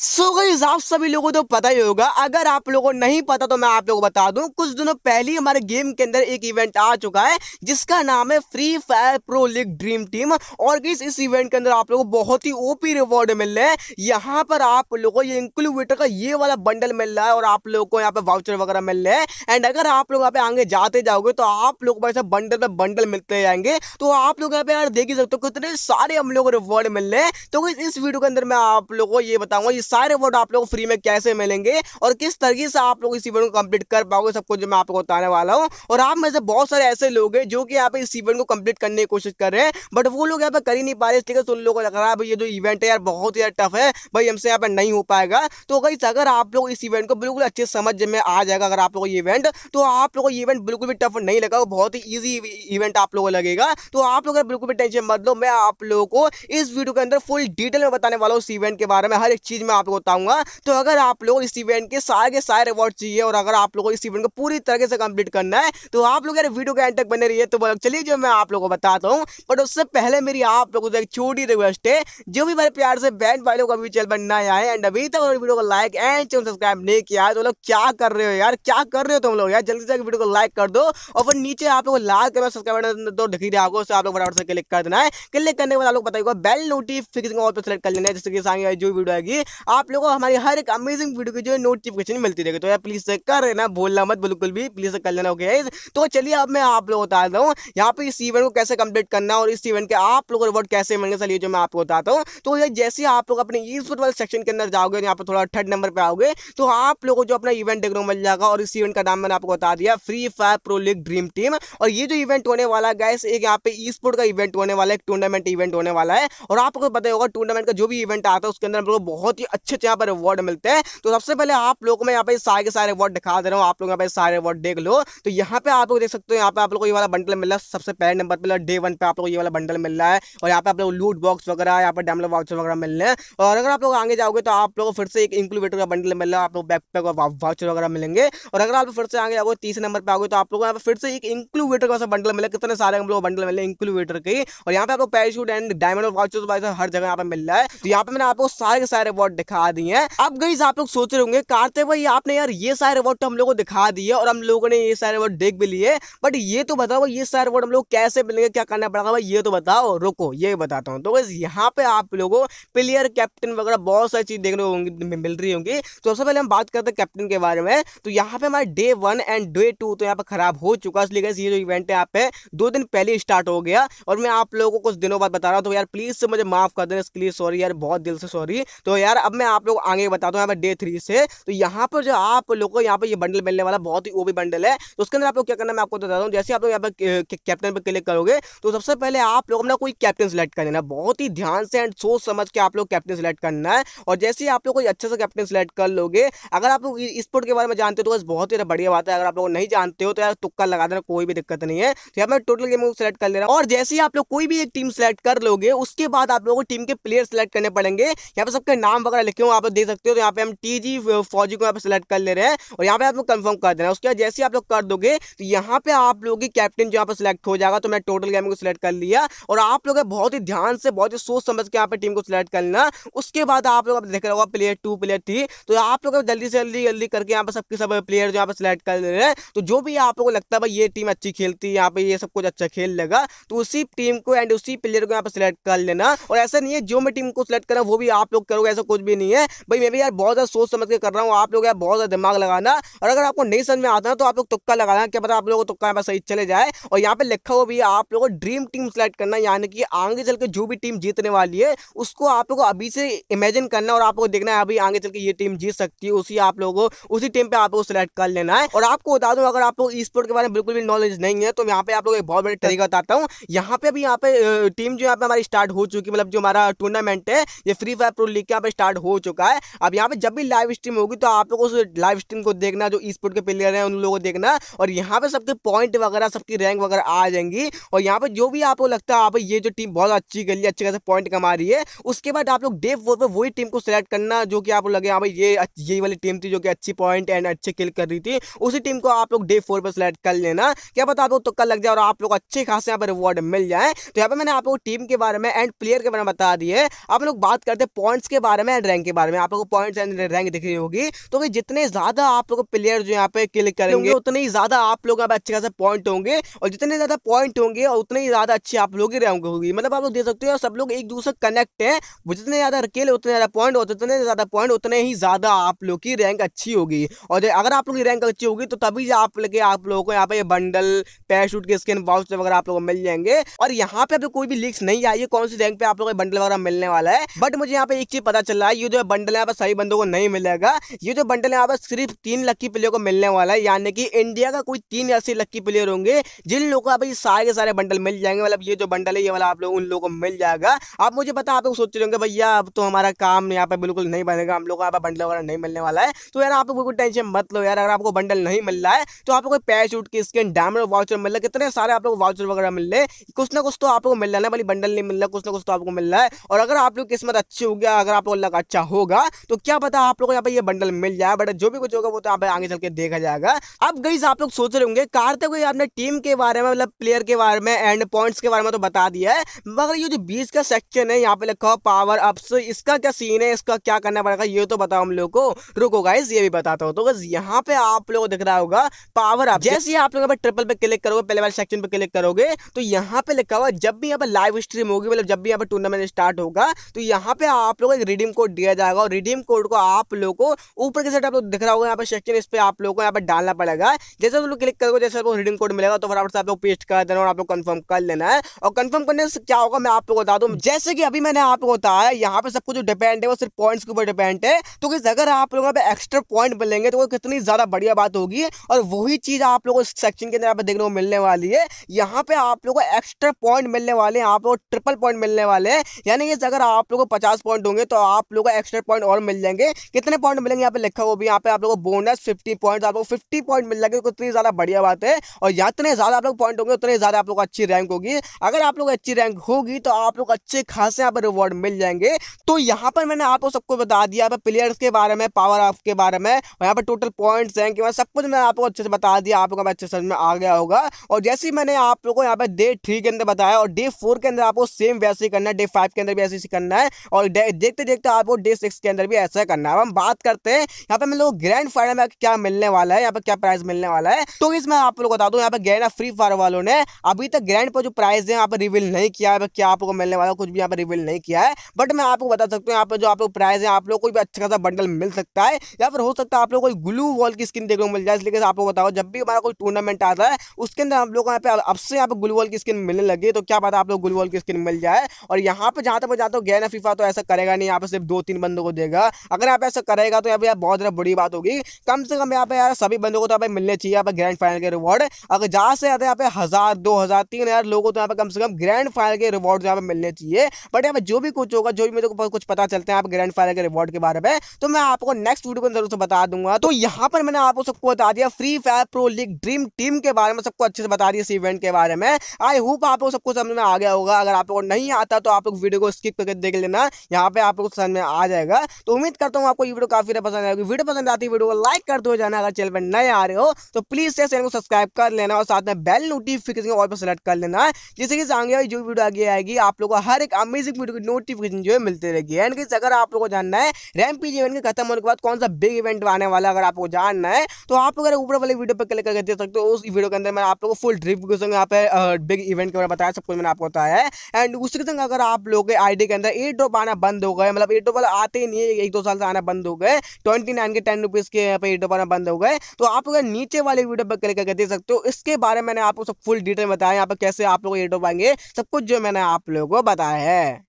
सो so गई आप सभी लोगों तो पता ही होगा अगर आप लोगों को नहीं पता तो मैं आप लोगों को बता दूं कुछ दिनों पहले हमारे गेम के अंदर एक इवेंट आ चुका है जिसका नाम है Free Fire Pro League Dream Team और इस इस इवेंट के अंदर आप लोगों को बहुत ही ओपी रिवॉर्ड मिल रहे हैं यहाँ पर आप लोगों को ये इंक्लूवेटर का ये वाला बंडल मिल रहा है और आप लोग को यहाँ पे वाउचर वगैरह मिल रहे हैं एंड अगर आप लोग यहाँ पे आगे जाते जाओगे तो आप लोग वैसे बंडल पे बंडल मिलते जाएंगे तो आप लोग यहाँ पे यार देख ही सकते हो कितने सारे हम लोग को रिवॉर्ड मिल रहे हैं तो इस वीडियो के अंदर मैं आप लोग को ये बताऊंगा सारे वर्ड आप लोग फ्री में कैसे मिलेंगे और किस तरीके से आप लोग इस इवेंट को कंप्लीट कर पाओगे सब कुछ मैं आपको बताने वाला हूँ और आप में से बहुत सारे ऐसे लोग हैं जो कि यहाँ पे इस इवेंट को कंप्लीट करने की कोशिश कर रहे हैं बट वो लोग यहाँ पे कर ही नहीं पा रहे इसलिए तो उन लोगों को लग रहा है भाई ये जो इवेंट है यार बहुत ही टफ है भाई हमसे यहाँ पर नहीं हो पाएगा तो कहीं अगर आप लोग इस इवेंट को बिल्कुल अच्छे समझ में आ जाएगा अगर आप लोग ये इवेंट तो आप लोगों को ये इवेंट बिल्कुल भी टफ नहीं लगा बहुत ही ईजी इवेंट आप लोगों को लगेगा तो आप लोग बिल्कुल भी टेंशन मत लो मैं आप लोगों को इस वीडियो के अंदर फुल डिटेल में बताने वाला हूँ इस इवेंट के बारे में हर एक चीज़ में आप लोग बताऊँगा तो अगर आप लोग इस इवेंट के सारे के सारे रिवॉर्ड चाहिए और अगर आप लोगों को इस इवेंट को पूरी तरह से कंप्लीट करना है तो आप लोग यार वीडियो के एंड तक बने रहिए तो चलिए जो मैं आप लोगों को बताता हूँ बट उससे पहले मेरी आप लोगों से एक छोटी रिक्वेस्ट है जो भी मेरे प्यार से बैंड वाले का भी चैनल बनना आए एंड अभी तक वीडियो को लाइक एंड चैनल सब्सक्राइब नहीं किया तो लोग क्या कर रहे हो यार क्या कर रहे हो तुम लोग यार जल्दी से वीडियो को लाइक कर दो और फिर नीचे आप लोग लाल कलर सब्सक्राइब बटन तो दिख रहा होगा आप लोग फटाफट से क्लिक कर देना है क्लिक करने के बाद आप लोग बताइए बेल नोटिफिकेशन ऑल पर सेलेक्ट कर लेना है जिससे कि जो वीडियो आएगी आप लोगों को हमारी हर एक अमेजिंग वीडियो की जो है नोटिफिकेशन मिलती रहेगी तो यार प्लीज़ से कर ना बोलना मत बिल्कुल भी प्लीज़ से कर लेना ओके तो चलिए अब मैं आप लोग बताता हूँ यहाँ पे इस इवेंट को कैसे कंप्लीट करना और इस इवेंट के आप लोग रिवॉर्ड कैसे मिलने चलिए जो मैं आपको बताता हूँ तो यार जैसे आप लोग अपने ई फुटबॉल सेक्शन के अंदर जाओगे यहाँ पर थोड़ा थर्ड नंबर पर आओगे तो आप लोगों को जो अपना इवेंट देखने को मिल जाएगा और इस इवेंट का नाम मैंने आपको बता दिया Free Fire Pro League Dream Team और ये जो इवेंट होने वाला है एक यहाँ पे ई स्पोर्ट का इवेंट होने वाला है एक टूर्नामेंट इवेंट होने वाला है और आपको पता होगा टूर्नामेंट का जो भी इवेंट आता है उसके अंदर हम लोग बहुत ही अच्छे अच्छे यहाँ पर अवार्ड मिलते हैं तो सबसे पहले आप लोगों मैं यहाँ पे सारे के सारे अवार्ड दिखा दे रहा हूँ आप लोग यहाँ पे सारे अवार्ड देख लो तो यहाँ पे आप लोग देख सकते हो यहाँ पे आप लोग को ये वाला बंडल मिल रहा है सबसे पहले नंबर पर डे वन पे आप लोग ये वाला बंडल मिल रहा है और यहाँ पे आप लोग लूट बॉक्स वगैरह यहाँ पर डेमलो वाउचर वगैरह मिल रहे हैं और अगर आप लोग आगे जाओगे तो आप लोग फिर से एक इंक्लूवेटर का बंडल मिल रहा है आप लोग बैकपैक और वाउचर वगैरह मिलेंगे और अगर आप फिर से आगे जाओगे तीसरे नंबर पर आओगे तो आप लोग यहाँ पर फिर से एक इंक्लूवेटर का बंडल मिले कितने सारे हम लोग बंडल मिले इंक्लूवेटर के और यहाँ पे आपको पैराशूट एंड डायमंड वाउचर हर जगह यहाँ पर मिल रहा है तो यहाँ पे मैंने आपको सारे के सारे अवार्ड दिखा दी है अब गई आप लोग सोच रहे होंगे कार्तिक भाई आपने यार ये सारे रिवॉर्ड तो हम लोग को दिखा दिए और हम लोगों ने ये सारे रिवॉर्ड देख भी लिए बट ये तो बताओ ये सारे रिवॉर्ड हम लोग कैसे मिलेंगे क्या करना पड़ेगा भाई ये तो बताओ रुको ये बताता हूँ तो बस यहाँ पे आप लोगों प्लेयर कैप्टन वगैरह बहुत सारी चीज देखने को मिल रही होंगी तो सबसे पहले हम बात करते हैं कैप्टन के बारे में तो यहाँ पे हमारे day one and day two तो यहाँ पे खराब हो चुका है इसलिए ये जो इवेंट है यहाँ पे दो दिन पहले स्टार्ट हो गया और मैं आप लोगों को कुछ दिनों बाद बता रहा हूँ तो यार प्लीज से मुझे माफ कर देना इसके लिए सॉरी यार बहुत दिल से सॉरी तो यार अब मैं आप लोग आगे बताता हूँ यहाँ पर डे थ्री से तो यहाँ पर जो आप लोग को यहाँ पर ये बंडल मिलने वाला बहुत ही ओबी बंडल है तो उसके अंदर आप लोग क्या करना मैं आपको बताता हूँ जैसे आप लोग यहाँ पर कैप्टन पर क्लिक करोगे तो सबसे पहले आप लोग अपना कोई कैप्टन सेलेक्ट कर देना बहुत ही ध्यान से एंड सोच समझ के आप लोग कैप्टन सेलेक्ट करना है और जैसे ही आप लोग कोई अच्छे से कैप्टन सेलेक्ट कर लोगे अगर आप लोग स्पोर्ट के बारे में जानते हो तो बहुत ही बढ़िया बात है अगर आप लोग नहीं जानते हो तो यार तुक्का लगा देना कोई भी दिक्कत नहीं है तो यहाँ पर टोटल गेम सेलेक्ट कर लेना और जैसे ही आप लोग कोई भी एक टीम सेलेक्ट कर लोगे उसके बाद आप लोगों को टीम के प्लेयर सेलेक्ट करने पड़ेंगे यहाँ पर सबके नाम वगैरह पर लिखे हुए आप लोग देख सकते हो तो यहाँ पे हम टी जी फौजी को यहाँ पे सेलेक्ट कर ले रहे हैं और यहाँ पे आप लोग कन्फर्म कर देना उसके बाद जैसे ही आप लोग कर दोगे तो यहाँ पे आप लोग की कैप्टन जो यहाँ पे सिलेक्ट हो जाएगा तो मैं टोटल गेम को सिलेक्ट कर लिया और आप लोग बहुत ही ध्यान से बहुत ही सोच समझ के यहाँ पे टीम को सिलेक्ट कर लेना उसके बाद आप लोग देख रहे होगा प्लेयर टू प्लेयर थ्री तो आप लोग जल्दी से जल्दी जल्दी करके यहाँ पे सबके सब प्लेयर जो यहाँ पे सिलेक्ट कर ले रहे हैं तो जो भी आप लोग को लगता है भाई ये टीम अच्छी खेलती है यहाँ पे ये सब कुछ अच्छा खेल लगा तो उसी टीम को एंड उसी प्लेयर को यहाँ पर सिलेक्ट कर लेना और ऐसा नहीं है जो मैं टीम को सिलेक्ट करा वो भी आप लोग करोगे ऐसा कुछ भी नहीं है भाई मैं भी यार बहुत ज़्यादा सोच समझ के कर रहा हूँ आप लोग यार बहुत ज़्यादा दिमाग लगाना और अगर आपको नहीं समझ में आता ना तो आप लोग तुक्का लगाना क्या पता आप लोगों को तुक्का यहाँ पर सही चले जाए और यहाँ पर लिखा हुआ भी आप लोगों को ड्रीम टीम सेलेक्ट करना यानी कि आगे चल के जो भी टीम जीतने वाली है उसको आप लोग अभी से इमेजिन करना और आप लोग देखना है अभी आगे चल के ये टीम जीत सकती है उसी आप लोगों को उसी टीम पर आप लोग सेलेक्ट कर लेना है और आपको बता दूँ अगर आप लोग ई स्पोर्ट के बारे में बिल्कुल भी नॉलेज नहीं है तो यहाँ पे आप लोग एक बहुत बड़ी तरीका बताता हूँ यहाँ पे अभी यहाँ पे टीम जो यहाँ पे हमारी स्टार्ट हो चुकी मतलब जो हमारा टूर्नामेंट है ये फ्री फायर प्रो लीग के यहाँ पे स्टार्ट स्टार्ट हो चुका है अब यहाँ पे जब भी लाइव स्ट्रीम होगी तो आप लोग उस लाइव स्ट्रीम को देखना जो स्पोर्ट के प्लेयर हैं उन लोगों को देखना और यहाँ पे सबके पॉइंट वगैरह सबकी रैंक वगैरह आ जाएंगी और यहाँ पे जो भी आपको लगता है आप ये जो टीम बहुत अच्छी गली रही है अच्छे खासे पॉइंट कमा रही है उसके बाद आप लोग डे फोर पर वही टीम को सिलेक्ट करना जो कि आपको लगे हाँ भाई ये वाली टीम थी जो कि अच्छी पॉइंट एंड अच्छे किल कर रही थी उसी टीम को आप लोग डे फोर पर सिलेक्ट कर लेना क्या पता आप लोग तो कल लग जाए और आप लोग अच्छे खासे यहाँ पर रिवॉर्ड मिल जाए तो यहाँ पर मैंने आप लोग टीम के बारे में एंड प्लेयर के बारे में बता दी है आप लोग बात करते हैं पॉइंट्स के बारे में रैंक के बारे में आप लोग को पॉइंट्स एंड रैंक दिख रही होगी तो जितने ज़्यादा आप लोग प्लेयर जो यहाँ पे क्लिक करेंगे उतने ही ज़्यादा आप लोग अब अच्छे खासा पॉइंट होंगे और जितने ज़्यादा पॉइंट होंगे और उतने ही ज़्यादा अच्छे आप लोग ही रहेंगे होगी मतलब आप लोग देख सकते हो सब लोग एक दूसरे कनेक्ट हैं जितने ज़्यादा किल उतने ज़्यादा पॉइंट होते जितने ज़्यादा पॉइंट उतने ही ज़्यादा आप लोग की रैंक अच्छी होगी और अगर आप लोग की रैंक अच्छी होगी तो तभी आप लोग आप लोगों को यहाँ पे बंडल पैशूट के स्किन वाउच वगैरह आप लोगों को मिल जाएंगे और यहाँ पे अभी कोई भी लीक्स नहीं आई है कौन सी रैंक पे आप लोग बंडल वगैरह मिलने वाला है बट मुझे यहाँ पे एक चीज़ पता चल रहा है ये जो बंडल है पर सही बंदों को नहीं मिलेगा ये जो बंडल है सिर्फ तीन लक्की प्लेयर को मिलने वाला है यानी कि इंडिया का कोई तीन ऐसे लक्की प्लेयर होंगे जिन लोगों को आप सारे के सारे बंडल मिल जाएंगे मतलब ये जो बंडल है ये वाला आप लोग उन लोगों को मिल जाएगा आप मुझे पता आप लोग सोच रहे होंगे भैया अब तो हमारा काम यहाँ पे बिल्कुल नहीं बनेगा हम लोग को यहाँ बंडल वगैरह नहीं मिलने वाला है तो यार आप बिल्कुल टेंशन मत लो यार अगर आपको बंडल नहीं मिल रहा है तो आपको कोई पैर उठ की स्किन डायमंड वाउचर मिल रहा है कितने सारे आप लोग वाउचर वगैरह मिल रहे कुछ ना कुछ तो आपको मिल रहा है भले बंडल नहीं मिल रहा कुछ ना कुछ तो आपको मिल रहा है और अगर आप लोग किस्मत अच्छी होगी अगर आप लोग लगा अच्छा होगा तो क्या पता आप लोग यहाँ पे ये बंडल मिल जाए बट जो भी कुछ होगा वो तो यहाँ पे आगे चल के देखा जाएगा अब गई आप लोग सोच रहे होंगे कार्तिक भाई आपने टीम के बारे में मतलब प्लेयर के बारे में एंड पॉइंट्स के बारे में तो बता दिया है मगर ये जो बीस का सेक्शन है यहाँ पे लिखा पावर अप्स इसका क्या सीन है इसका क्या करना पड़ेगा ये तो बताओ हम लोग को रुको गाइज ये भी बताता हूँ तो बस यहाँ पे आप लोग दिख रहा होगा पावर अप जैसे आप लोग ट्रिपल पे क्लिक करोगे पहले वाले सेक्शन पे क्लिक करोगे तो यहाँ पे लिखा हुआ जब भी यहाँ पे लाइव स्ट्रीम होगी मतलब जब भी यहाँ पे टूर्नामेंट स्टार्ट होगा तो यहाँ पे आप लोग एक रिडीम कोड दिया जाएगा और रिडीम कोड को आप लोग को ऊपर के साइड आप लोग दिख रहा होगा यहाँ पर सेक्शन इस पर आप लोग को यहाँ पर डालना पड़ेगा जैसे आप लोग क्लिक करोगे जैसे आपको रिडीम कोड मिलेगा तो फटाफट से आप लोग पेस्ट कर देना और आप लोग कन्फर्म कर लेना है और कन्फर्म करने से क्या होगा मैं आप लोग बता दूँ जैसे कि अभी मैंने आप लोग बताया यहाँ पर सब कुछ डिपेंड है वो सिर्फ पॉइंट्स के ऊपर डिपेंड है तो किस अगर आप लोगों पर एक्स्ट्रा पॉइंट मिलेंगे तो वो कितनी ज़्यादा बढ़िया बात होगी और वही चीज़ आप लोगों को इस सेक्शन के अंदर यहाँ पर देखने को मिलने वाली है यहाँ पर आप लोगों को एक्स्ट्रा पॉइंट मिलने वाले हैं आप लोग ट्रिपल पॉइंट मिलने वाले हैं यानी कि अगर आप लोगों को पचास पॉइंट होंगे तो आप लोग को एक्स्ट्रा पॉइंट और मिल जाएंगे कितने पॉइंट मिलेंगे यहाँ पे लिखा वो भी यहाँ पे आप लोगों को बोनस फिफ्टी पॉइंट आप लोग फिफ्टी पॉइंट मिल जाएंगे उतनी ज़्यादा बढ़िया बात है और यहाँ इतने ज़्यादा आप लोग पॉइंट होंगे उतने ज़्यादा आप लोग अच्छी रैंक होगी अगर आप लोग अच्छी रैंक होगी तो आप लोग अच्छे खासे यहाँ पर रिवॉर्ड मिल जाएंगे तो यहाँ पर मैंने आप लोग सबको बता दिया प्लेयर्स के बारे में पावर ऑफ के बारे में और यहाँ पर टोटल पॉइंट्स हैं कि सब कुछ मैंने आपको अच्छे से बता दिया आप लोगों को अच्छे समझ में आ गया होगा और जैसे ही मैंने आप लोगों को यहाँ पर डे थ्री के अंदर बताया और डे फोर के अंदर आपको सेम वैसे ही करना है डे फाइव के अंदर भी ऐसे ही करना है और देखते देखते आप आपको डे सिक्स के अंदर भी ऐसा करना है हम बात करते हैं यहाँ पे हम लोग ग्रैंड फायर में क्या मिलने वाला है यहाँ पे क्या प्राइस मिलने वाला है तो इसमें आप लोग बता दू यहाँ पे गैना फ्री फायर वालों ने अभी तक ग्रैंड पर जो प्राइस है यहाँ पर रिविल नहीं किया है क्या आपको मिलने वाला कुछ भी यहाँ पर रिविल नहीं किया है बट मैं आपको बता सकता हूँ यहाँ पर जो आप लोग प्राइस है आप लोग को भी अच्छा खासा बंडल मिल सकता है या फिर हो सकता है आप लोग कोई ग्लू वॉल की स्किन देखने को मिल जाए इसलिए आपको बताओ जब भी हमारा कोई टूर्नामेंट आता है उसके अंदर हम लोग यहाँ पे अब से यहाँ पे ग्लू वॉल की स्किन मिलने लगी तो क्या पता आप लोग ग्लू वॉल की स्किन मिल जाए और यहाँ पे जहाँ तक मैं जाता हूँ गैना फीफा तो ऐसा करेगा नहीं यहाँ पर सिर्फ दो तीन बंदों को देगा अगर आप ऐसा करेगा तो यहाँ पे यार बहुत ज़्यादा बड़ी बात होगी कम से कम यहाँ पे यार सभी बंदों को तो यहाँ पे मिलने चाहिए यहाँ पे ग्रैंड फाइनल के रिवॉर्ड अगर जहाँ से आते यहाँ पे हज़ार दो हज़ार तीन हज़ार लोगों को तो यहाँ पे कम से कम ग्रैंड फाइनल के रिवॉर्ड यहाँ पे मिलने चाहिए बट यहाँ पे जो भी कुछ होगा जो भी मेरे को कुछ पता चलता है आप ग्रैंड फाइनल के रिवॉर्ड के बारे में तो मैं आपको नेक्स्ट वीडियो में जरूर से बता दूंगा तो यहाँ पर मैंने आपको सबको बता दिया Free Fire Pro League Dream Team के बारे में सबको अच्छे से बता दिया इस इवेंट के बारे में आई होप आप लोग सबको समझ में आ गया होगा अगर आप लोग नहीं आता तो आप लोग वीडियो को स्किप करके देख लेना यहाँ पे आप लोग समझ में आ जाएगा तो उम्मीद करता हूँ आपको ये वीडियो काफी पसंद आएगी वीडियो पसंद आती तो है वीडियो को लाइक कर दो जाना अगर चैनल पर नए आ रहे हो तो प्लीज से चैनल को सब्सक्राइब कर लेना और साथ में बेल नोटिफिकेशन और पर सेलेक्ट कर लेना जिससे कि आगे जो वीडियो आगे आएगी आप लोगों को हर एक अमेजिंग वीडियो की नोटिफिकेशन जो है मिलती रहेगी एंड किस अगर आप लोग को जानना है रैमपीज इवेंट के खत्म होने के बाद कौन सा बिग इवेंट आने वाला अगर आपको जानना है तो आप अगर ऊपर वाले वीडियो पर क्लिक करके दे सकते हो उस वीडियो के अंदर मैंने आप लोग को फुल ड्रिफिकेशन यहाँ पे बिग इवेंट के बारे में बताया सब कुछ मैंने आपको बताया है एंड उसके संग अगर आप लोग के आईडी के अंदर ए ड्रॉप आना बंद हो गया मतलब ए ड्रॉप डबल आते ही नहीं है एक दो साल से आना बंद हो गए ट्वेंटी नाइन के टेन रुपीज़ के यहाँ पे यूट्यूब आना बंद हो गए तो आप अगर नीचे वाले वीडियो पर क्लिक करके देख सकते हो इसके बारे में मैंने आपको सब फुल डिटेल बताया यहाँ पर कैसे आप लोग यूट्यूब आएंगे सब कुछ जो मैंने आप लोगों को बताया है